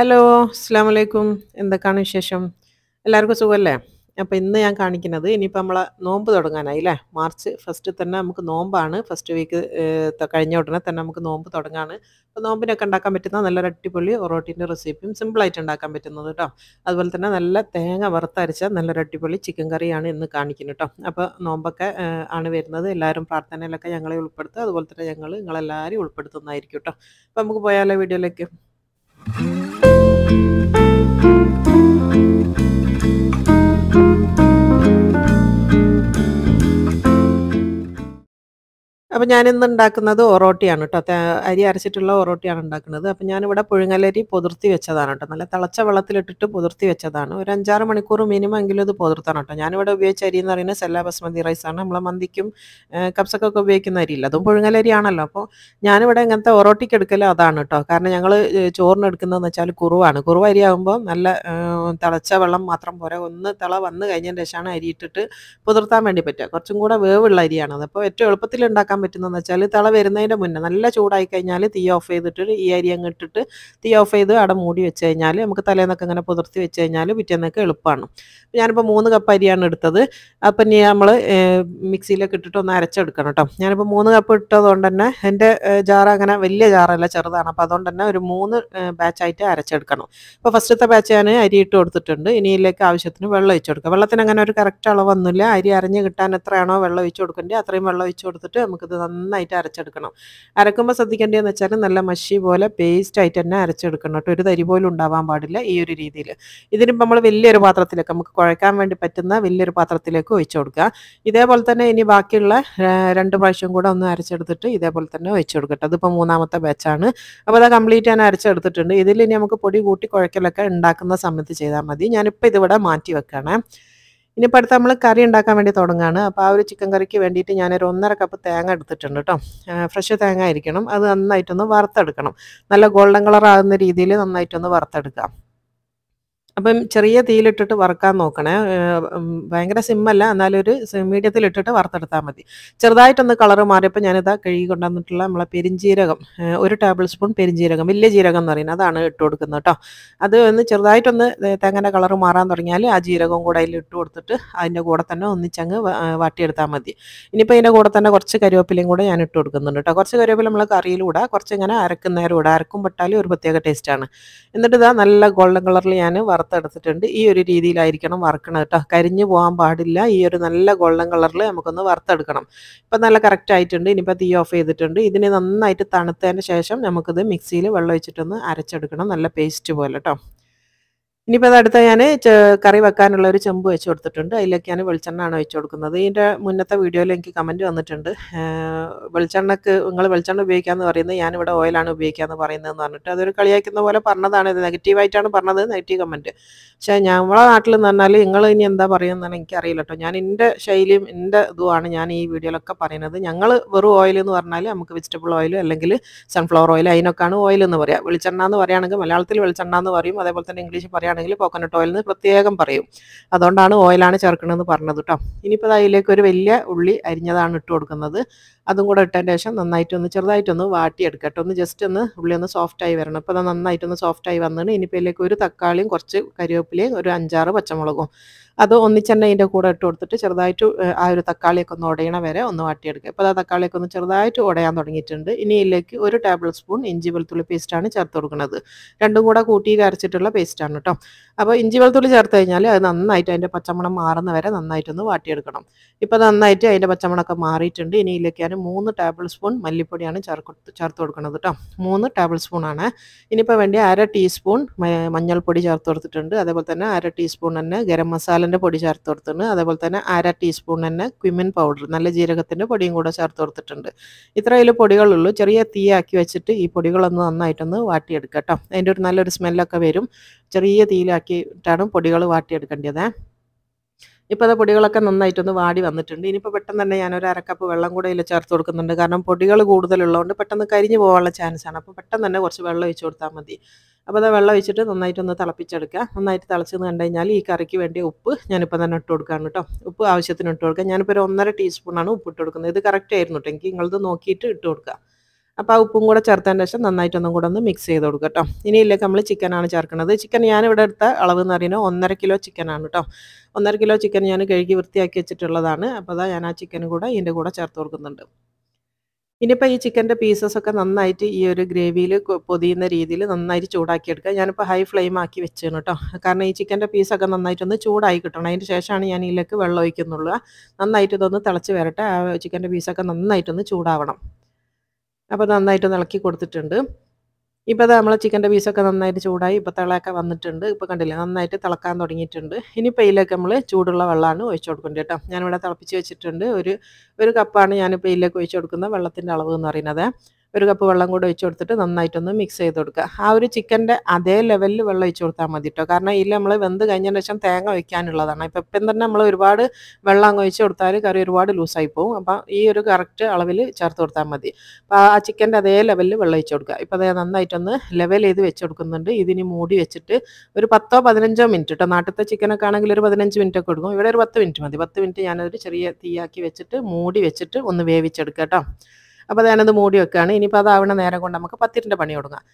Hello അസ്സാം വലൈക്കും എന്തൊക്കെയാണ് വിശേഷം എല്ലാവർക്കും സുഖമല്ലേ അപ്പോൾ ഇന്ന് ഞാൻ കാണിക്കുന്നത് ഇനിയിപ്പോൾ നമ്മളെ നോമ്പ് തുടങ്ങാനായി അല്ലേ മാർച്ച് ഫസ്റ്റ് തന്നെ നമുക്ക് നോമ്പാണ് ഫസ്റ്റ് വീക്ക് കഴിഞ്ഞ ഉടനെ തന്നെ നമുക്ക് നോമ്പ് തുടങ്ങാണ് അപ്പോൾ നോമ്പിനൊക്കെ ഉണ്ടാക്കാൻ പറ്റുന്ന നല്ലൊരു അടിപൊളി ഒറോട്ടിൻ്റെ റെസിപ്പിയും സിമ്പിളായിട്ട് ഉണ്ടാക്കാൻ പറ്റുന്നത് കേട്ടോ അതുപോലെ തന്നെ നല്ല തേങ്ങ വറുത്തരച്ച നല്ലൊരു അടിപൊളി ചിക്കൻ കറിയാണ് ഇന്ന് കാണിക്കുന്നത് കേട്ടോ അപ്പോൾ നോമ്പൊക്കെ ആണ് വരുന്നത് എല്ലാവരും പ്രാർത്ഥനയിലൊക്കെ ഞങ്ങളെ ഉൾപ്പെടുത്തുക അതുപോലെ തന്നെ ഞങ്ങൾ നിങ്ങളെല്ലാവരും ഉൾപ്പെടുത്തുന്നതായിരിക്കും കേട്ടോ അപ്പോൾ നമുക്ക് പോയാലോ വീഡിയോയിലേക്ക് Thank you. അപ്പോൾ ഞാനിന്ന് ഉണ്ടാക്കുന്നത് ഒറോട്ടിയാണ് കേട്ടോ അരി അരച്ചിട്ടുള്ള ഒറോട്ടിയാണ് ഉണ്ടാക്കുന്നത് അപ്പോൾ ഞാനിവിടെ പുഴുങ്ങലരി പുതിർത്തി വെച്ചതാണ് കേട്ടോ നല്ല തിളച്ച വെള്ളത്തിലിട്ടിട്ട് പുതിർത്തി വെച്ചതാണ് ഒരു അഞ്ചാറ് മണിക്കൂർ മിനിമം എങ്കിലും ഇത് പുതിർത്താണ് കേട്ടോ ഞാനിവിടെ ഉപയോഗിച്ച അരി എന്ന് പറയുന്നത് സെല്ലാ ബസ്മതി റൈസാണ് നമ്മളെ മന്തിക്കും കപ്സക്കൊക്കെ ഉപയോഗിക്കുന്ന അരിയില്ല അതും പുഴുങ്ങലരിയാണല്ലോ അപ്പോൾ ഞാനിവിടെ ഇങ്ങനത്തെ ഒറോട്ടിക്ക് എടുക്കലോ അതാണ് കേട്ടോ കാരണം ഞങ്ങൾ ചോറിന് എടുക്കുന്നതെന്ന് വെച്ചാൽ കുറുവാണ് കുറുവ ആകുമ്പോൾ നല്ല തിളച്ച വെള്ളം മാത്രം പോരെ ഒന്ന് തിള വന്ന് കഴിഞ്ഞതിന് ശേഷമാണ് അരി ഇട്ടിട്ട് പുതിർത്താൻ വേണ്ടി പറ്റുക കുറച്ചും കൂടെ വേവുള്ള അരിയാണ് അതപ്പോൾ ഏറ്റവും എളുപ്പത്തിൽ ഉണ്ടാക്കാൻ ചെയ്യാൻ പറ്റുന്നതെന്ന് വെച്ചാൽ തള വരുന്നതിൻ്റെ മുന്നേ നല്ല ചൂടായി കഴിഞ്ഞാൽ തീ ഓഫ് ചെയ്തിട്ട് ഈ അരി അങ്ങ് ഇട്ടിട്ട് തീ ഓഫ് ചെയ്ത് അവിടെ മൂടി വെച്ച് കഴിഞ്ഞാൽ നമുക്ക് തലേന്നൊക്കെ ഇങ്ങനെ പുതിർത്തി വെച്ച് കഴിഞ്ഞാൽ പിറ്റേന്നൊക്കെ എളുപ്പമാണ് ഞാനിപ്പോൾ മൂന്ന് കപ്പ് അരിയാണ് എടുത്തത് അപ്പം ഇനി നമ്മൾ മിക്സിയിലൊക്കെ ഇട്ടിട്ട് ഒന്ന് അരച്ചെടുക്കണം കേട്ടോ ഞാനിപ്പോൾ മൂന്ന് കപ്പ് ഇട്ടതുകൊണ്ട് തന്നെ എൻ്റെ ജാർ അങ്ങനെ വലിയ ജാറല്ല ചെറുതാണ് അപ്പോൾ അതുകൊണ്ട് തന്നെ ഒരു മൂന്ന് ബാച്ചായിട്ട് അരച്ചെടുക്കണം അപ്പോൾ ഫസ്റ്റത്തെ ബാച്ച് ഞാൻ അരി ഇട്ട് കൊടുത്തിട്ടുണ്ട് ഇനിയിലേക്ക് ഇതിലേക്ക് ആവശ്യത്തിന് വെള്ളം ഒഴിച്ചു കൊടുക്കുക വെള്ളത്തിന് അങ്ങനെ ഒരു കറക്റ്റ് അളവൊന്നുമില്ല അരി അരഞ്ഞ് കിട്ടാൻ എത്രയാണോ വെള്ളം ഒഴിച്ചു കൊടുക്കേണ്ടത് അത്രയും വെള്ളം ഒഴിച്ചു കൊടുത്തിട്ട് നമുക്ക് അത് നന്നായിട്ട് അരച്ചെടുക്കണം അരക്കുമ്പോൾ ശ്രദ്ധിക്കേണ്ടതെന്ന് വെച്ചാൽ നല്ല മഷി പോലെ പേസ്റ്റായിട്ട് തന്നെ അരച്ചെടുക്കണം കേട്ടോ ഒരു തരി പോലും ഉണ്ടാവാൻ പാടില്ല ഈ ഒരു രീതിയിൽ ഇതിനിപ്പോൾ നമ്മൾ വലിയൊരു പാത്രത്തിലേക്ക് നമുക്ക് കുഴക്കാൻ വേണ്ടി പറ്റുന്ന വലിയൊരു പാത്രത്തിലേക്ക് ഒഴിച്ചു കൊടുക്കുക ഇതേപോലെ തന്നെ ഇനി ബാക്കിയുള്ള രണ്ട് പ്രാവശ്യം കൂടെ ഒന്ന് അരച്ചെടുത്തിട്ട് ഇതേപോലെ തന്നെ ഒഴിച്ചു കൊടുക്കട്ടെ അതിപ്പോൾ മൂന്നാമത്തെ ബാച്ചാണ് അപ്പോൾ അത് കംപ്ലീറ്റ് ഞാൻ അരച്ചെടുത്തിട്ടുണ്ട് ഇതിൽ ഇനി നമുക്ക് പൊടി കൂട്ടി കുഴക്കലൊക്കെ ഉണ്ടാക്കുന്ന സമയത്ത് ചെയ്താൽ മതി ഞാനിപ്പോൾ ഇതിവിടെ മാറ്റി വെക്കണേ ഇനിയിപ്പോൾ അടുത്ത് നമ്മൾ കറി ഉണ്ടാക്കാൻ വേണ്ടി തുടങ്ങുകയാണ് അപ്പോൾ ആ ഒരു ചിക്കൻ കറിക്ക് വേണ്ടിയിട്ട് ഞാനൊരു ഒന്നര കപ്പ് തേങ്ങ എടുത്തിട്ടുണ്ട് കേട്ടോ ഫ്രഷ് തേങ്ങ ആയിരിക്കണം അത് നന്നായിട്ടൊന്ന് വറുത്തെടുക്കണം നല്ല ഗോൾഡൻ കളർ ആകുന്ന രീതിയിൽ നന്നായിട്ടൊന്ന് വറുത്തെടുക്കാം അപ്പം ചെറിയ തീയിലിട്ടിട്ട് വറുക്കാൻ നോക്കണേ ഭയങ്കര സിമ്മല്ല എന്നാലും ഒരു മീഡിയത്തിൽ ഇട്ടിട്ട് വറുത്തെടുത്താൽ മതി ചെറുതായിട്ടൊന്ന് കളറ് മാറിയപ്പോൾ ഞാനിതാ കഴുകി കൊണ്ടുവന്നിട്ടുള്ള നമ്മളെ പെരിഞ്ജീരകം ഒരു ടേബിൾ സ്പൂൺ പെരിഞ്ജീരകം വലിയ ജീരകം എന്ന് പറയുന്നത് അതാണ് ഇട്ട് കൊടുക്കുന്നത് കേട്ടോ അത് ഒന്ന് ചെറുതായിട്ടൊന്ന് തേങ്ങൻ്റെ കളറ് മാറാൻ തുടങ്ങിയാൽ ആ ജീരകവും കൂടെ അതിൽ ഇട്ട് കൊടുത്തിട്ട് അതിൻ്റെ കൂടെ തന്നെ ഒന്നിച്ചങ്ങ് വാട്ടിയെടുത്താൽ മതി ഇനിയിപ്പോൾ അതിൻ്റെ കൂടെ തന്നെ കുറച്ച് കരുവേപ്പിലയും കൂടെ ഞാൻ ഇട്ട് കൊടുക്കുന്നുണ്ട് കേട്ടോ കുറച്ച് കരുവേപ്പില നമ്മൾ കറിയിലൂടെ കുറച്ച് ഇങ്ങനെ അരക്കുന്നേരം ഇടുക അരക്കും പെട്ടാലും ഒരു പ്രത്യേക ടേസ്റ്റാണ് എന്നിട്ട് ഇതാ നല്ല ഗോൾഡൻ കളറിൽ ഞാൻ വറുത്ത് വറുത്തെടുത്തിട്ടുണ്ട് ഈ ഒരു രീതിയിലായിരിക്കണം വറുക്കണം കേട്ടോ കരിഞ്ഞു പോകാൻ പാടില്ല ഈ ഒരു നല്ല ഗോൾഡൻ കളറിൽ നമുക്കൊന്ന് വറുത്തെടുക്കണം ഇപ്പം നല്ല കറക്റ്റ് ആയിട്ടുണ്ട് ഇനിയിപ്പോൾ തീ ഓഫ് ചെയ്തിട്ടുണ്ട് ഇതിനെ നന്നായിട്ട് തണുത്തതിന് ശേഷം നമുക്കിത് മിക്സിയിൽ വെള്ളം വെച്ചിട്ടൊന്ന് അരച്ചെടുക്കണം നല്ല പേസ്റ്റ് പോലെ കേട്ടോ ഇനിയിപ്പോൾ അതടുത്ത് ഞാൻ കറി വെക്കാനുള്ള ഒരു ചെമ്പ് വെച്ച് കൊടുത്തിട്ടുണ്ട് അതിലേക്കാണ് വെളിച്ചെണ്ണയാണ് വെച്ച് കൊടുക്കുന്നത് ഇതിൻ്റെ മുന്നത്തെ വീഡിയോയിൽ എനിക്ക് കമൻറ്റ് വന്നിട്ടുണ്ട് വെളിച്ചെണ്ണക്ക് നിങ്ങൾ വെളിച്ചെണ്ണ ഉപയോഗിക്കാമെന്ന് പറയുന്നത് ഞാനിവിടെ ഓയിലാണ് ഉപയോഗിക്കാമെന്ന് പറയുന്നതെന്ന് പറഞ്ഞിട്ട് അതൊരു കളിയാക്കുന്ന പോലെ പറഞ്ഞതാണ് ഇത് നെഗറ്റീവായിട്ടാണ് പറഞ്ഞത് നെഗറ്റീവ് കമൻറ്റ് പക്ഷേ ഞങ്ങളെ നാട്ടിൽ എന്ന് പറഞ്ഞാൽ നിങ്ങൾ ഇനി എന്താ പറയുന്നതെന്ന് എനിക്കറിയില്ല കേട്ടോ ഞാൻ എൻ്റെ ശൈലിയും എൻ്റെ ഇതുമാണ് ഞാൻ ഈ വീഡിയോയിലൊക്കെ പറയുന്നത് ഞങ്ങൾ വെറും ഓയിൽ എന്ന് പറഞ്ഞാൽ നമുക്ക് വെജിറ്റബിൾ ഓയിൽ അല്ലെങ്കിൽ സൺഫ്ലവർ ഓയിൽ അതിനൊക്കെയാണ് ഓയിൽ എന്ന് പറയുക വെളിച്ചെണ്ണ എന്ന് പറയുകയാണെങ്കിൽ മലയാളത്തിൽ വെളിച്ചെണ്ണ എന്ന് പറയും അതേപോലെ തന്നെ ഇംഗ്ലീഷിൽ പറയുകയാണെങ്കിൽ ചേർക്കുകയാണെങ്കിൽ കോക്കനട്ട് ഓയിൽ എന്ന് പ്രത്യേകം പറയും അതുകൊണ്ടാണ് ഓയിലാണ് ചേർക്കണമെന്ന് പറഞ്ഞത് കേട്ടോ ഇനിയിപ്പോൾ അതിലേക്ക് ഒരു വലിയ ഉള്ളി അരിഞ്ഞതാണ് ഇട്ട് കൊടുക്കുന്നത് അതും കൂടെ ഇട്ടതിൻ്റെ ശേഷം നന്നായിട്ടൊന്ന് ചെറുതായിട്ടൊന്ന് വാട്ടി കേട്ടോ ഒന്ന് ജസ്റ്റ് ഒന്ന് ഉള്ളി ഒന്ന് സോഫ്റ്റായി വരണം അപ്പോൾ അത് നന്നായിട്ടൊന്ന് സോഫ്റ്റായി വന്നിട്ട് ഇനിയിപ്പോൾ ഇതിലേക്ക് ഒരു തക്കാളിയും കുറച്ച് കരിവേപ്പിലയും ഒരു അഞ്ചാറ് പച്ചമുളകും അത് ഒന്നിച്ചെണ്ണ അതിൻ്റെ കൂടെ ഇട്ട് കൊടുത്തിട്ട് ചെറുതായിട്ട് ആ ഒരു തക്കാളിയൊക്കെ ഒന്ന് ഉടയണ വരെ ഒന്ന് വാട്ടിയെടുക്കുക അപ്പോൾ ആ തക്കാളിയൊക്കെ ഒന്ന് ചെറുതായിട്ട് ഉടയാൻ തുടങ്ങിയിട്ടുണ്ട് ഇനി ഇതിലേക്ക് ഒരു ടേബിൾ സ്പൂൺ ഇഞ്ചി വെളുത്തുള്ളി പേസ്റ്റാണ് ചേർത്ത് കൊടുക്കുന്നത് രണ്ടും കൂടെ കൂട്ടി കരച്ചിട്ടുള്ള പേസ്റ്റാണ് കേട്ടോ അപ്പോൾ ഇഞ്ചി വെളുത്തുള്ളി ചേർത്ത് കഴിഞ്ഞാൽ അത് നന്നായിട്ട് അതിൻ്റെ പച്ചമണം മാറുന്ന വരെ നന്നായിട്ടൊന്ന് വാട്ടിയെടുക്കണം ഇപ്പോൾ നന്നായിട്ട് അതിൻ്റെ പച്ചമണമൊക്കെ മാറിയിട്ടുണ്ട് ഇനി ഇതിലേക്ക് ഞാൻ മൂന്ന് ടേബിൾ സ്പൂൺ മല്ലിപ്പൊടിയാണ് ചേർത്ത് ചേർത്ത് കൊടുക്കുന്നത് കേട്ടോ മൂന്ന് ടേബിൾ സ്പൂണാണ് ഇനിയിപ്പോൾ വേണ്ടി അര ടീസ്പൂൺ മഞ്ഞൾപ്പൊടി ചേർത്ത് കൊടുത്തിട്ടുണ്ട് അതേപോലെ തന്നെ അര ടീസ്പൂൺ തന്നെ ഗരം മസാല വെളുത്തുള്ളിൻ്റെ പൊടി ചേർത്ത് കൊടുത്തിട്ടുണ്ട് അതേപോലെ തന്നെ അര ടീസ്പൂൺ തന്നെ ക്വിമിൻ പൗഡർ നല്ല ജീരകത്തിൻ്റെ പൊടിയും കൂടെ ചേർത്ത് കൊടുത്തിട്ടുണ്ട് ഇത്രയും പൊടികളുള്ളൂ ചെറിയ തീയാക്കി വെച്ചിട്ട് ഈ പൊടികളൊന്ന് നന്നായിട്ടൊന്ന് വാട്ടിയെടുക്കാം കേട്ടോ അതിൻ്റെ ഒരു നല്ലൊരു സ്മെല്ലൊക്കെ വരും ചെറിയ തീയിലാക്കിയിട്ടാണ് പൊടികൾ വാട്ടിയെടുക്കേണ്ടത് ഇപ്പോൾ അത് പൊടികളൊക്കെ നന്നായിട്ടൊന്ന് വാടി വന്നിട്ടുണ്ട് ഇനിയിപ്പോൾ പെട്ടെന്ന് തന്നെ ഞാൻ ഒരു അരക്കപ്പ് വെള്ളം കൂടെ ഇല്ല ചേർത്ത് കൊടുക്കുന്നുണ്ട് കാരണം പൊടികൾ കൂടുതലുള്ളതുകൊണ്ട് പെട്ടെന്ന് കരിഞ്ഞു പോകാനുള്ള ചാൻസാണ് അപ്പോൾ പെട്ടെന്ന് തന്നെ കുറച്ച് വെള്ളം ഒഴിച്ച് കൊടുത്താൽ മതി അപ്പോൾ അത് വെള്ളം ഒഴിച്ചിട്ട് നന്നായിട്ടൊന്ന് തിളപ്പിച്ചെടുക്കുക നന്നായിട്ട് തിളച്ചെന്ന് കണ്ടു കഴിഞ്ഞാൽ ഈ കറിക്ക് വേണ്ടി ഉപ്പ് ഞാനിപ്പോൾ തന്നെ ഇട്ട് കൊടുക്കുകയാണ് കേട്ടോ ഉപ്പ് ആവശ്യത്തിന് ഇട്ട് കൊടുക്കുക ഞാനിപ്പോൾ ഒരു ഒന്നര ടീസ്പൂണാണ് ഉപ്പ് ഇട്ട് കൊടുക്കുന്നത് ഇത് കറക്റ്റ് ആയിരുന്നു കേട്ടോ എനിക്ക് നിങ്ങളത് നോക്കിയിട്ട് ഇട്ട് കൊടുക്കുക അപ്പോൾ ആ ഉപ്പും കൂടെ ചേർത്തതിൻ്റെ ശേഷം നന്നായിട്ടൊന്നും കൂടെ ഒന്ന് മിക്സ് ചെയ്ത് കൊടുക്കുക കേട്ടോ ഇനിയില്ലേക്ക് നമ്മൾ ചിക്കനാണ് ചേർക്കുന്നത് ചിക്കൻ ഞാനിവിടെ എടുത്ത അളവ് എന്ന് പറയുന്നത് ഒന്നര കിലോ ചിക്കനാണ് കേട്ടോ ഒന്നര കിലോ ചിക്കൻ ഞാൻ കഴുകി വൃത്തിയാക്കി വെച്ചിട്ടുള്ളതാണ് അപ്പോൾ അതാ ഞാൻ ആ ചിക്കൻ കൂടെ ഇതിൻ്റെ കൂടെ ചേർത്ത് കൊടുക്കുന്നുണ്ട് ഇനിയിപ്പോൾ ഈ ചിക്കൻ്റെ പീസസൊക്കെ നന്നായിട്ട് ഈ ഒരു ഗ്രേവിയിൽ പൊതിയുന്ന രീതിയിൽ നന്നായിട്ട് ചൂടാക്കിയെടുക്കുക ഞാനിപ്പോൾ ഹൈ ഫ്ലെയിം ആക്കി വെച്ചാണ് കേട്ടോ കാരണം ഈ ചിക്കൻ്റെ പീസൊക്കെ നന്നായിട്ടൊന്ന് ചൂടായി കിട്ടണം അതിന് ശേഷമാണ് ഞാൻ ഇതിലേക്ക് വെള്ളം ഒഴിക്കുന്നുള്ളൂ നന്നായിട്ട് ഇതൊന്ന് തിളച്ച് വരട്ടെ ആ ചിക്കൻ്റെ പീസൊക്കെ നന്നായിട്ടൊന്ന് ചൂടാവണം അപ്പോൾ നന്നായിട്ട് ഇളക്കി കൊടുത്തിട്ടുണ്ട് ഇപ്പോൾ അത് നമ്മളെ ചിക്കൻ്റെ പീസൊക്കെ നന്നായിട്ട് ചൂടായി ഇപ്പോൾ തിളയൊക്കെ വന്നിട്ടുണ്ട് ഇപ്പോൾ കണ്ടില്ലേ നന്നായിട്ട് തിളക്കാൻ തുടങ്ങിയിട്ടുണ്ട് ഇനി ഇതിലേക്ക് നമ്മൾ ചൂടുള്ള വെള്ളമാണ് ഒഴിച്ചു കൊടുക്കേണ്ടത് കേട്ടോ ഞാനിവിടെ തിളപ്പിച്ച് വെച്ചിട്ടുണ്ട് ഒരു ഒരു കപ്പാണ് ഞാൻ ഇതിലേക്ക് ഒഴിച്ചു കൊടുക്കുന്ന വെള്ളത്തിൻ്റെ അളവ് എന്ന് പറയുന്നത് ഒരു കപ്പ് വെള്ളം കൂടെ ഒഴിച്ചു കൊടുത്തിട്ട് നന്നായിട്ടൊന്ന് മിക്സ് ചെയ്ത് കൊടുക്കുക ആ ഒരു ചിക്കൻ്റെ അതേ ലെവലിൽ വെള്ളം ഒഴിച്ചു കൊടുത്താൽ മതി കേട്ടോ കാരണം ഇതിൽ നമ്മൾ വെന്ത് കഴിഞ്ഞതിന് ശേഷം തേങ്ങ വയ്ക്കാനുള്ളതാണ് ഇപ്പം ഇപ്പം തന്നെ നമ്മൾ ഒരുപാട് വെള്ളം അങ്ങ് ഒഴിച്ച് കൊടുത്താൽ കറി ഒരുപാട് ലൂസായി പോകും അപ്പം ഈ ഒരു കറക്റ്റ് അളവിൽ ചേർത്ത് കൊടുത്താൽ മതി അപ്പം ആ ചിക്കൻ്റെ അതേ ലെവലിൽ വെള്ളം ഒഴിച്ചു കൊടുക്കുക ഇപ്പം അതേ നന്നായിട്ടൊന്ന് ലെവൽ ചെയ്ത് വെച്ച് കൊടുക്കുന്നുണ്ട് ഇതിനി മൂടി വെച്ചിട്ട് ഒരു പത്തോ പതിനഞ്ചോ മിനിറ്റ് കേട്ടോ നാട്ടിലത്തെ ചിക്കനൊക്കെ ആണെങ്കിൽ ഒരു പതിനഞ്ച് മിനിറ്റ് ഒക്കെ കൊടുക്കും ഇവിടെ ഒരു പത്ത് മിനിറ്റ് മതി പത്ത് മിനിറ്റ് ഞാനൊരു ചെറിയ തീയാക്കി വെച്ചിട്ട് മൂടി വെച്ചിട്ട് ഒന്ന് വേവിച്ചെടുക്കാം കേട്ടോ അപ്പോൾ ഞാനത് മൂടി വെക്കുകയാണ് ഇനിയിപ്പോൾ അതാവണ നേരം കൊണ്ട് നമുക്ക് പത്തിരിൻ്റെ പണി തുടങ്ങാം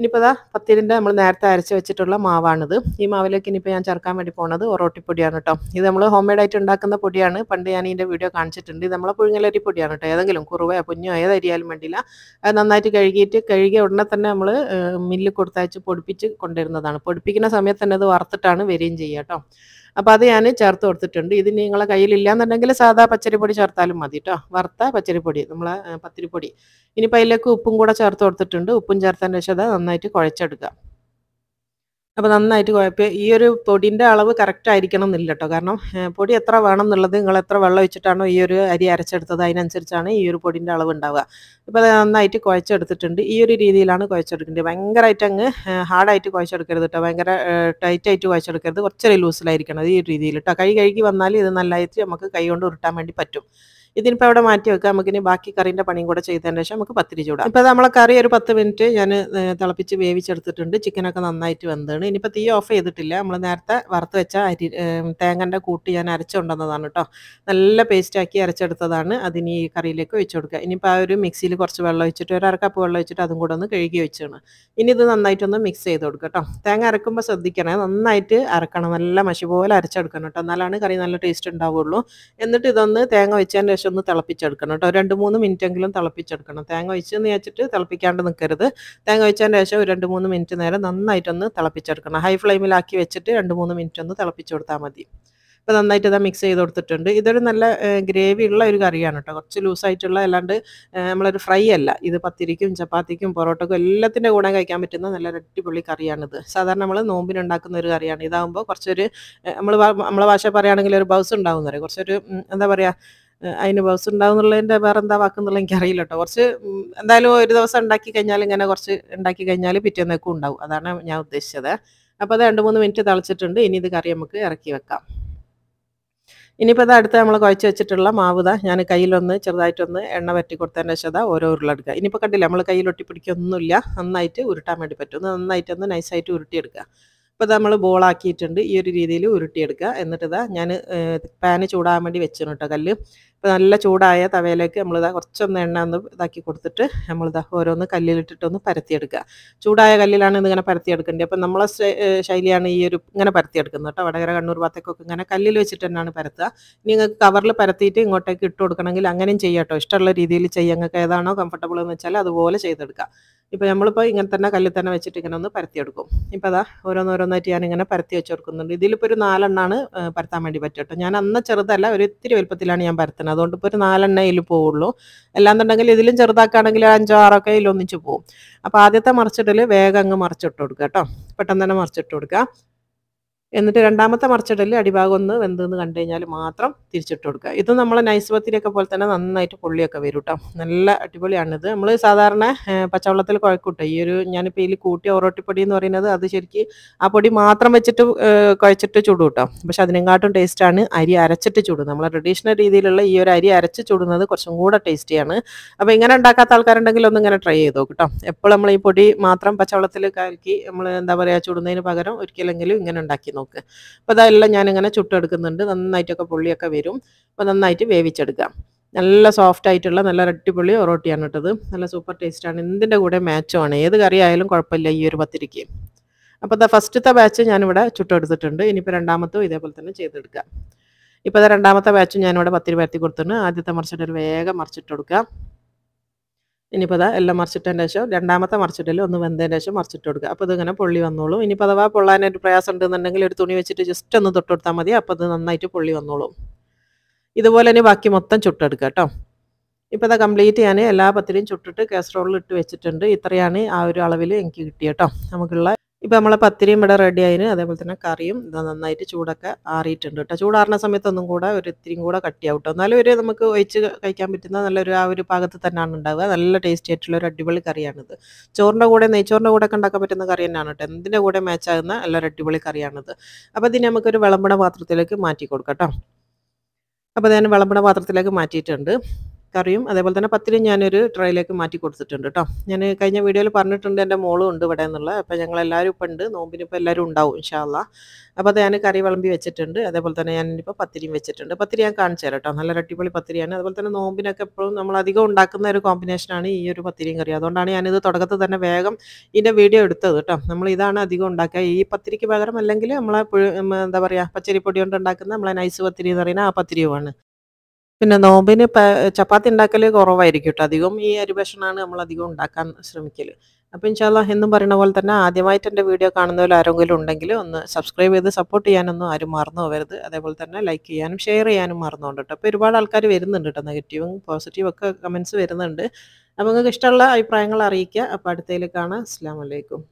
ഇനിയിപ്പോൾ അതാ പത്തിരിൻ്റെ നമ്മൾ നേരത്തെ അരച്ച് വെച്ചിട്ടുള്ള മാവാണിത് ഈ മാവിലേക്ക് ഇനിയിപ്പോൾ ഞാൻ ചേർക്കാൻ വേണ്ടി ഒറോട്ടി പൊടിയാണ് കേട്ടോ ഇത് നമ്മൾ ഹോം മെയ്ഡ് ആയിട്ട് ഉണ്ടാക്കുന്ന പൊടിയാണ് പണ്ട് ഞാൻ ഇതിൻ്റെ വീഡിയോ കാണിച്ചിട്ടുണ്ട് ഇത് നമ്മളെ പുഴുങ്ങലരി പൊടിയാണ് കേട്ടോ ഏതെങ്കിലും കുറവേ പുഞ്ഞോ ഏതരിയാലും വേണ്ടിയില്ല അത് നന്നായിട്ട് കഴുകിയിട്ട് കഴുകിയ ഉടനെ തന്നെ നമ്മൾ മില്ലിൽ കൊടുത്തയച്ച് പൊടിപ്പിച്ച് കൊണ്ടുവരുന്നതാണ് പൊടിപ്പിക്കുന്ന സമയത്ത് തന്നെ അത് വറുത്തിട്ടാണ് വരികയും ചെയ്യുക കേട്ടോ അപ്പോൾ അത് ഞാൻ ചേർത്ത് കൊടുത്തിട്ടുണ്ട് ഇത് നിങ്ങളെ കയ്യിലില്ലാന്നുണ്ടെങ്കിൽ സാധാ പച്ചരിപ്പൊടി ചേർത്താലും മതി കേട്ടോ വറുത്ത പച്ചരിപ്പൊടി നമ്മളെ പത്തിരിപ്പൊടി ഇനിയിപ്പോൾ അതിലേക്ക് ഉപ്പും കൂടെ ചേർത്ത് കൊടുത്തിട്ടുണ്ട് ഉപ്പും ചേർത്തതിൻ്റെ ശേഷം അത് നന്നായിട്ട് കുഴച്ചെടുക്കുക അപ്പോൾ നന്നായിട്ട് കുഴപ്പം ഈ ഒരു പൊടിൻ്റെ അളവ് കറക്റ്റ് ആയിരിക്കണം എന്നില്ല കേട്ടോ കാരണം പൊടി എത്ര വേണം എന്നുള്ളത് നിങ്ങൾ എത്ര വെള്ളം വെച്ചിട്ടാണോ ഈ ഒരു അരി അരച്ചെടുത്തത് അതിനനുസരിച്ചാണ് ഈ ഒരു പൊടിൻ്റെ അളവ് ഉണ്ടാവുക ഇപ്പോൾ അത് നന്നായിട്ട് കുഴച്ചെടുത്തിട്ടുണ്ട് ഈ ഒരു രീതിയിലാണ് കുഴച്ചെടുക്കേണ്ടത് ഭയങ്കരമായിട്ട് അങ്ങ് ഹാർഡായിട്ട് കുഴച്ചെടുക്കരുത് കേട്ടോ ഭയങ്കര ടൈറ്റായിട്ട് കുഴച്ചെടുക്കരുത് കുറച്ചൊരു ലൂസിലായിരിക്കണം ഈ രീതിയിൽ കേട്ടോ കൈ കഴുകി വന്നാൽ ഇത് നല്ലതായിട്ട് നമുക്ക് കൈ കൊണ്ട് ഉരുട്ടാൻ വേണ്ടി പറ്റും ഇതിനിപ്പോൾ അവിടെ മാറ്റി വെക്കുക നമുക്കിനി ബാക്കി കറീൻ്റെ പണിയും കൂടെ ചെയ്തതിന് ശേഷം നമുക്ക് പത്തിരി ചൂടാം ഇപ്പോൾ നമ്മളെ കറി ഒരു പത്ത് മിനിറ്റ് ഞാൻ തിളപ്പിച്ച് വേവിച്ചെടുത്തിട്ടുണ്ട് ചിക്കനൊക്കെ നന്നായിട്ട് വെന്താണ് ഇനിയിപ്പോൾ തീ ഓഫ് ചെയ്തിട്ടില്ല നമ്മൾ നേരത്തെ വറുത്ത് വെച്ച അരി തേങ്ങൻ്റെ കൂട്ടി ഞാൻ അരച്ചുകൊണ്ടുവന്നതാണ് കേട്ടോ നല്ല പേസ്റ്റാക്കി അരച്ചെടുത്തതാണ് അതിന് ഈ കറിയിലേക്ക് വെച്ച് കൊടുക്കുക ഇനിയിപ്പോൾ ആ ഒരു മിക്സിയിൽ കുറച്ച് വെള്ളം ഒഴിച്ചിട്ട് ഒരു അരക്കപ്പ് വെള്ളം ഒഴിച്ചിട്ട് അതും കൂടെ ഒന്ന് കഴുകി വെച്ചാണ് ഇനി ഇത് നന്നായിട്ടൊന്ന് മിക്സ് ചെയ്ത് കൊടുക്കുക കേട്ടോ തേങ്ങ അരക്കുമ്പോൾ ശ്രദ്ധിക്കണേ നന്നായിട്ട് അരക്കണം നല്ല മഷി പോലെ അരച്ചെടുക്കണം കേട്ടോ എന്നാലാണ് കറി നല്ല ടേസ്റ്റ് ഉണ്ടാവുള്ളൂ എന്നിട്ട് ഇതൊന്ന് തേങ്ങ വെച്ചതിന് ഒന്ന് തിളപ്പിച്ചെടുക്കണം കേട്ടോ രണ്ട് മൂന്ന് മിനിറ്റ് എങ്കിലും തിളപ്പിച്ചെടുക്കണം തേങ്ങ ഒഴിച്ചെന്ന് വെച്ചിട്ട് തിളപ്പിക്കാണ്ട് നിൽക്കരുത് തേങ്ങ ഒഴിച്ചതിന് ശേഷം ഒരു രണ്ട് മൂന്ന് മിനിറ്റ് നേരം നന്നായിട്ടൊന്ന് തിളപ്പിച്ചെടുക്കണം ഹൈ ഫ്ലെയിമിലാക്കി വെച്ചിട്ട് രണ്ട് മൂന്ന് മിനിറ്റ് ഒന്ന് തിളപ്പിച്ച് കൊടുത്താൽ മതി ഇപ്പം നന്നായിട്ട് ഇതാ മിക്സ് ചെയ്ത് കൊടുത്തിട്ടുണ്ട് ഇതൊരു നല്ല ഗ്രേവി ഉള്ള ഒരു കറിയാണ് കേട്ടോ കുറച്ച് ലൂസായിട്ടുള്ള അല്ലാണ്ട് നമ്മളൊരു ഫ്രൈ അല്ല ഇത് പത്തിരിക്കും ചപ്പാത്തിക്കും പൊറോട്ടക്കും എല്ലാത്തിൻ്റെ കൂടെ കഴിക്കാൻ പറ്റുന്ന നല്ല അടിപൊളി കറിയാണിത് സാധാരണ നമ്മൾ നോമ്പിനുണ്ടാക്കുന്ന ഒരു കറിയാണ് ഇതാകുമ്പോൾ കുറച്ചൊരു നമ്മൾ നമ്മളെ ഭാഷ പറയുകയാണെങ്കിൽ ഒരു ബൗസ് ഉണ്ടാകുന്നവരെ കുറച്ചൊരു എന്താ പറയുക അതിന് ബൗസ് ഉണ്ടാവും എന്നുള്ളതിൻ്റെ വേറെ എന്താ വാക്കുന്നുള്ള എനിക്കറിയില്ല കേട്ടോ കുറച്ച് എന്തായാലും ഒരു ദിവസം ഉണ്ടാക്കി കഴിഞ്ഞാൽ ഇങ്ങനെ കുറച്ച് ഉണ്ടാക്കി കഴിഞ്ഞാൽ പിറ്റേന്നേക്കും ഉണ്ടാവും അതാണ് ഞാൻ ഉദ്ദേശിച്ചത് അപ്പം അത് രണ്ട് മൂന്ന് മിനിറ്റ് തളിച്ചിട്ടുണ്ട് ഇനി ഇത് കറി നമുക്ക് ഇറക്കി വെക്കാം ഇനിയിപ്പോൾ അത് അടുത്ത് നമ്മൾ കുഴച്ച് വെച്ചിട്ടുള്ള മാവുത ഞാൻ കയ്യിലൊന്ന് ചെറുതായിട്ടൊന്ന് എണ്ണ വറ്റി കൊടുത്തതിൻ്റെ ശത ഓരോ ഉരുളെടുക്കുക ഇനിയിപ്പോൾ കണ്ടില്ല നമ്മൾ കയ്യിൽ ഒട്ടിപ്പിടിക്കൊന്നുമില്ല നന്നായിട്ട് ഉരുട്ടാൻ വേണ്ടി പറ്റും നന്നായിട്ടൊന്ന് നൈസായിട്ട് ഉരുട്ടിയെടുക്കുക ഇപ്പോൾ നമ്മൾ ബോളാക്കിയിട്ടുണ്ട് ഈ ഒരു രീതിയിൽ ഉരുട്ടിയെടുക്കുക എന്നിട്ട് ഇതാ ഞാൻ പാന് ചൂടാൻ വേണ്ടി വെച്ചിട്ടുണ്ട് കല്ല് ഇപ്പോൾ നല്ല ചൂടായ തവയിലേക്ക് നമ്മളിതാ കുറച്ചൊന്ന് എണ്ണ ഒന്ന് ഇതാക്കി കൊടുത്തിട്ട് നമ്മളിതാ ഓരോന്ന് കല്ലിലിട്ടിട്ടൊന്ന് പരത്തിയെടുക്കുക ചൂടായ കല്ലിലാണ് ഇതിങ്ങനെ പരത്തിയെടുക്കേണ്ടത് അപ്പം നമ്മളെ ശൈലിയാണ് ഈ ഒരു ഇങ്ങനെ പരത്തിയെടുക്കുന്നത് കേട്ടോ വടകര കണ്ണൂർ ഭാഗത്തേക്കൊക്കെ ഇങ്ങനെ കല്ലിൽ വെച്ചിട്ട് തന്നെയാണ് പരത്തുക നിങ്ങൾക്ക് കവറിൽ പരത്തിയിട്ട് ഇങ്ങോട്ടേക്ക് ഇട്ട് കൊടുക്കണമെങ്കിൽ അങ്ങനെയും ചെയ്യാം കേട്ടോ ഇഷ്ടമുള്ള രീതിയിൽ ചെയ്യുക നിങ്ങൾക്ക് ഏതാണോ കംഫർട്ടബിൾ എന്ന് വെച്ചാൽ അതുപോലെ ചെയ്തെടുക്കുക ഇപ്പോൾ നമ്മളിപ്പോൾ ഇങ്ങനെ തന്നെ കല്ലിൽ തന്നെ വെച്ചിട്ട് ഇങ്ങനെ ഒന്ന് പരത്തിയെടുക്കും ഇപ്പോൾ അതാ ഓരോന്നോരോന്നായിട്ട് ഞാനിങ്ങനെ പരത്തി വെച്ച് ഇതിലിപ്പോൾ ഒരു നാലെണ്ണാണ് പരത്താൻ വേണ്ടി പറ്റും കേട്ടോ ഞാൻ അന്ന് ചെറുതല്ല ഒരു ഇത്തിരി വലുപ്പത്തിലാണ് ഞാൻ പരത്തുന്നത് സാധനം അതുകൊണ്ട് ഇപ്പോൾ ഒരു നാലെണ്ണ ഇതിൽ പോവുള്ളൂ അല്ലാന്നുണ്ടെങ്കിൽ ഇതിലും ചെറുതാക്കുകയാണെങ്കിൽ അഞ്ചോ ആറോ ഒക്കെ ഇതിലൊന്നിച്ച് പോവും അപ്പോൾ ആദ്യത്തെ മറിച്ചിട്ടിൽ വേഗം അങ്ങ് മറിച്ചിട്ട് കൊടുക്കുക കേട്ടോ പെട്ടെന്ന് തന്നെ മറിച്ചിട്ട് കൊടുക്കുക എന്നിട്ട് രണ്ടാമത്തെ മറിച്ചിടലിൽ അടിഭാഗം ഒന്ന് വെന്തെന്ന് കണ്ടു കഴിഞ്ഞാൽ മാത്രം തിരിച്ചിട്ട് കൊടുക്കുക ഇത് നമ്മളെ നൈസ് പത്തിരിയൊക്കെ പോലെ തന്നെ നന്നായിട്ട് പൊള്ളിയൊക്കെ വരും കേട്ടോ നല്ല അടിപൊളിയാണിത് നമ്മൾ സാധാരണ പച്ചവെള്ളത്തിൽ കുഴക്കൂട്ടോ ഈ ഒരു ഞാനിപ്പോൾ ഇതിൽ കൂട്ടിയ ഒറോട്ടിപ്പൊടി എന്ന് പറയുന്നത് അത് ശരിക്കും ആ പൊടി മാത്രം വെച്ചിട്ട് കുഴച്ചിട്ട് ചൂട് കേട്ടോ പക്ഷെ അതിനെങ്കാട്ടും ടേസ്റ്റാണ് അരി അരച്ചിട്ട് ചൂട് നമ്മൾ ട്രഡീഷണൽ രീതിയിലുള്ള ഈ ഒരു അരി അരച്ച് ചൂടുന്നത് കുറച്ചും കൂടെ ടേസ്റ്റിയാണ് അപ്പോൾ ഇങ്ങനെ ഉണ്ടാക്കാത്ത ആൾക്കാരുണ്ടെങ്കിൽ ഒന്ന് ഇങ്ങനെ ട്രൈ ചെയ്ത് നോക്കട്ടോ എപ്പോഴും നമ്മൾ ഈ പൊടി മാത്രം പച്ചവെള്ളത്തിൽ കലക്കി നമ്മൾ എന്താ പറയുക ചൂടുന്നതിന് പകരം ഒരിക്കലെങ്കിലും ഇങ്ങനെ ഉണ്ടാക്കി നോക്ക് അപ്പോൾ അതെല്ലാം ഞാനിങ്ങനെ ചുട്ടെടുക്കുന്നുണ്ട് നന്നായിട്ടൊക്കെ പുള്ളിയൊക്കെ വരും അപ്പോൾ നന്നായിട്ട് വേവിച്ചെടുക്കാം നല്ല സോഫ്റ്റ് ആയിട്ടുള്ള നല്ല അടിപൊളി ഒറോട്ടിയാണ് ഇട്ടത് നല്ല സൂപ്പർ ടേസ്റ്റാണ് എന്തിൻ്റെ കൂടെ മാച്ചുമാണ് ഏത് കറി ആയാലും കുഴപ്പമില്ല ഈ ഒരു പത്തിരിക്ക് അപ്പോൾ ദാ ഫസ്റ്റത്തെ ബാച്ച് ഞാനിവിടെ ചുട്ടെടുത്തിട്ടുണ്ട് ഇനിയിപ്പോൾ രണ്ടാമത്തും ഇതേപോലെ തന്നെ ചെയ്തെടുക്കാം ഇപ്പോൾ രണ്ടാമത്തെ ബാച്ചും ഞാനിവിടെ പത്തിരി പരത്തി കൊടുത്തിട്ടുണ്ട് ആദ്യത്തെ മറിച്ചിട്ട് വേഗം മറിച്ചിട്ട് കൊടുക്കാം ഇനിയിപ്പോൾ അതാ എല്ലാം മറിച്ചിട്ടതിൻ്റെ ശേഷം രണ്ടാമത്തെ മറിച്ചിട്ടില്ല ഒന്ന് വെന്തതിൻ്റെ ശേഷം മറിച്ചിട്ട് കൊടുക്കുക അപ്പോൾ ഇതിങ്ങനെ പൊള്ളി വന്നോളും ഇനിയിപ്പോൾ അഥവാ പൊള്ളാനായിട്ട് പ്രയാസം ഉണ്ടെന്നുണ്ടെങ്കിൽ ഒരു തുണി വെച്ചിട്ട് ജസ്റ്റ് ഒന്ന് തൊട്ട് കൊടുത്താൽ മതി അപ്പോൾ അത് നന്നായിട്ട് പൊള്ളി വന്നോളും ഇതുപോലെ തന്നെ ബാക്കി മൊത്തം ചുട്ടെടുക്കുക കേട്ടോ ഇപ്പോൾ അത് കംപ്ലീറ്റ് ഞാൻ എല്ലാ പത്തിരിയും ചുട്ടിട്ട് കാസറോളിൽ ഇട്ട് വെച്ചിട്ടുണ്ട് ഇത്രയാണ് ആ ഒരു അളവിൽ എനിക്ക് കിട്ടിയ കേട്ടോ നമുക്കുള്ള ഇപ്പോൾ നമ്മളെ പത്തിരിയും ഇവിടെ റെഡി ആയിന് അതേപോലെ തന്നെ കറിയും ഇത് നന്നായിട്ട് ചൂടൊക്കെ ആറിയിട്ടുണ്ട് കേട്ടോ ചൂടാറുന്ന സമയത്തൊന്നും കൂടെ ഒരു ഇത്തിരിയും കൂടെ കട്ടിയാവും കേട്ടോ എന്നാലും ഒരു നമുക്ക് ഒഴിച്ച് കഴിക്കാൻ പറ്റുന്ന നല്ലൊരു ആ ഒരു ഭാഗത്ത് തന്നെയാണ് ഉണ്ടാവുക നല്ല ടേസ്റ്റി ആയിട്ടുള്ള ഒരു അടിപൊളി കറിയാണിത് ചോറിൻ്റെ കൂടെ നെയ്ച്ചോറിൻ്റെ കൂടെ ഉണ്ടാക്കാൻ പറ്റുന്ന കറി തന്നെയാണ് കേട്ടോ എന്തിൻ്റെ കൂടെ മാച്ചാകുന്ന നല്ലൊരു അടിപൊളി കറിയാണിത് അപ്പോൾ ഇതിനെ നമുക്കൊരു വിളമ്പണ പാത്രത്തിലേക്ക് മാറ്റി കൊടുക്കാം കേട്ടോ അപ്പോൾ ഞാൻ വിളമ്പണ പാത്രത്തിലേക്ക് മാറ്റിയിട്ടുണ്ട് കറിയും അതേപോലെ തന്നെ പത്തിലും ഞാനൊരു ട്രൈയിലേക്ക് മാറ്റി കൊടുത്തിട്ടുണ്ട് കേട്ടോ ഞാൻ കഴിഞ്ഞ വീഡിയോയിൽ പറഞ്ഞിട്ടുണ്ട് എൻ്റെ മോളും ഉണ്ട് ഇവിടെ എന്നുള്ള അപ്പോൾ ഞങ്ങൾ എല്ലാവരും ഇപ്പം ഉണ്ട് നോമ്പിനിപ്പോൾ എല്ലാവരും ഉണ്ടാവും ഇൻഷാല്ല അപ്പോൾ അത് ഞാൻ കറി വിളമ്പി വെച്ചിട്ടുണ്ട് അതേപോലെ തന്നെ ഞാൻ പത്തിരിയും വെച്ചിട്ടുണ്ട് പത്തിരി ഞാൻ കാണിച്ചു തരാം കേട്ടോ നല്ല അടിപൊളി പത്തിരിയാണ് അതുപോലെ തന്നെ നോമ്പിനൊക്കെ എപ്പോഴും നമ്മൾ അധികം ഉണ്ടാക്കുന്ന ഒരു കോമ്പിനേഷനാണ് ഈ ഒരു പത്തിരിയും കറി അതുകൊണ്ടാണ് ഞാനിത് തുടക്കത്തിൽ തന്നെ വേഗം ഇതിൻ്റെ വീഡിയോ എടുത്തത് കേട്ടോ നമ്മൾ ഇതാണ് അധികം ഉണ്ടാക്കുക ഈ പത്തിരിക്ക് പകരം അല്ലെങ്കിൽ നമ്മളെ എന്താ പറയുക പച്ചരിപ്പൊടി കൊണ്ട് ഉണ്ടാക്കുന്ന നമ്മളെ നൈസ് പത്തിരി എന്ന് പറയുന്ന ആ പത്തിരിയുമാണ് പിന്നെ നോമ്പിന് ചപ്പാത്തി ഉണ്ടാക്കൽ കുറവായിരിക്കും കേട്ടോ അധികം ഈ അരിഭക്ഷണമാണ് നമ്മൾ അധികം ഉണ്ടാക്കാൻ ശ്രമിക്കൽ അപ്പോൾ ഇൻഷാല്ല എന്നും പറയുന്ന പോലെ തന്നെ ആദ്യമായിട്ട് എൻ്റെ വീഡിയോ കാണുന്നവർ ആരെങ്കിലും ഉണ്ടെങ്കിൽ ഒന്ന് സബ്സ്ക്രൈബ് ചെയ്ത് സപ്പോർട്ട് ചെയ്യാനൊന്നും ആരും മറന്നു പോകരുത് അതേപോലെ തന്നെ ലൈക്ക് ചെയ്യാനും ഷെയർ ചെയ്യാനും മറന്നുകൊണ്ട് കേട്ടോ അപ്പോൾ ഒരുപാട് ആൾക്കാർ വരുന്നുണ്ട് കേട്ടോ നെഗറ്റീവും പോസിറ്റീവും ഒക്കെ കമൻസ് വരുന്നുണ്ട് അപ്പോൾ നിങ്ങൾക്ക് ഇഷ്ടമുള്ള അഭിപ്രായങ്ങൾ അറിയിക്കുക അപ്പോൾ അടുത്തതിൽ കാണാം അസ്സാം വലൈക്കും